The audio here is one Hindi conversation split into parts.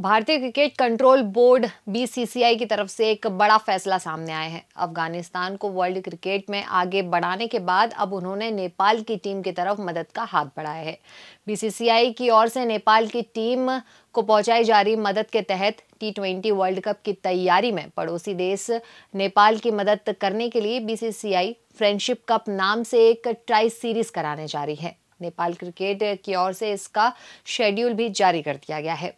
भारतीय क्रिकेट कंट्रोल बोर्ड बीसीसीआई की तरफ से एक बड़ा फैसला सामने आया है अफगानिस्तान को वर्ल्ड क्रिकेट में आगे बढ़ाने के बाद अब उन्होंने नेपाल की टीम की तरफ मदद का हाथ बढ़ाया है बीसीसीआई की ओर से नेपाल की टीम को पहुंचाई जा रही मदद के तहत टी ट्वेंटी वर्ल्ड कप की तैयारी में पड़ोसी देश नेपाल की मदद करने के लिए बीसीसीआई फ्रेंडशिप कप नाम से एक ट्राई सीरीज कराने जा रही है नेपाल क्रिकेट की ओर से इसका शेड्यूल भी जारी कर दिया गया है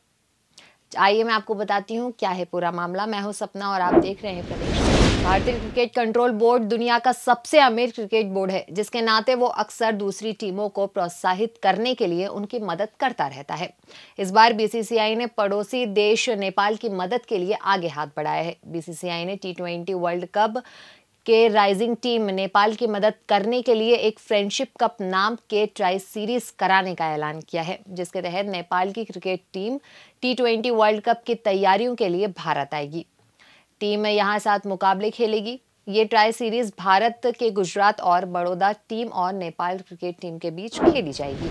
आइए मैं आपको बताती हूँ क्या है पूरा मामला मैं हूँ सपना और आप देख रहे हैं प्रदेश भारतीय क्रिकेट कंट्रोल बोर्ड दुनिया का सबसे अमीर क्रिकेट बोर्ड है जिसके नाते वो अक्सर दूसरी टीमों को प्रोत्साहित करने के लिए उनकी मदद करता रहता है इस बार बीसीसीआई ने पड़ोसी देश नेपाल की मदद के लिए आगे हाथ बढ़ाया है बीसीसीआई ने टी वर्ल्ड कप के राइजिंग टीम नेपाल की मदद करने के लिए एक फ्रेंडशिप कप नाम के ट्राई सीरीज कराने का ऐलान किया है जिसके तहत नेपाल की cricket team T twenty World Cup की तैयारियों के लिए भारत आएगी टीम यहां यहाँ मुकाबले खेलेगी ये ट्राई सीरीज भारत के गुजरात और बड़ौदा टीम और नेपाल क्रिकेट टीम के बीच खेली जाएगी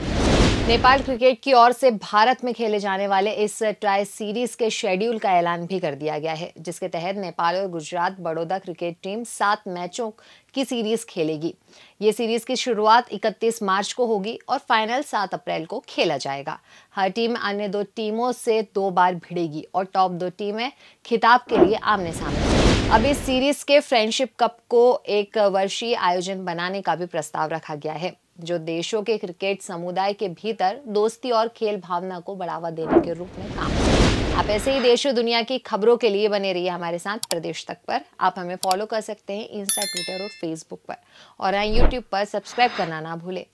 नेपाल क्रिकेट की ओर से भारत में खेले जाने वाले इस ट्राई सीरीज के शेड्यूल का ऐलान भी कर दिया गया है जिसके तहत नेपाल और गुजरात बड़ौदा क्रिकेट टीम सात मैचों की सीरीज खेलेगी ये सीरीज की शुरुआत 31 मार्च को होगी और फाइनल 7 अप्रैल को खेला जाएगा हर टीम अन्य दो टीमों से दो बार भिड़ेगी और टॉप दो टीमें खिताब के लिए आमने सामने अब इस सीरीज के फ्रेंडशिप कप को एक वर्षीय आयोजन बनाने का भी प्रस्ताव रखा गया है जो देशों के क्रिकेट समुदाय के भीतर दोस्ती और खेल भावना को बढ़ावा देने के रूप में काम आप ऐसे ही देशों दुनिया की खबरों के लिए बने रहिए हमारे साथ प्रदेश तक पर आप हमें फॉलो कर सकते हैं इंस्टा ट्विटर और फेसबुक पर और यूट्यूब पर सब्सक्राइब करना ना भूलें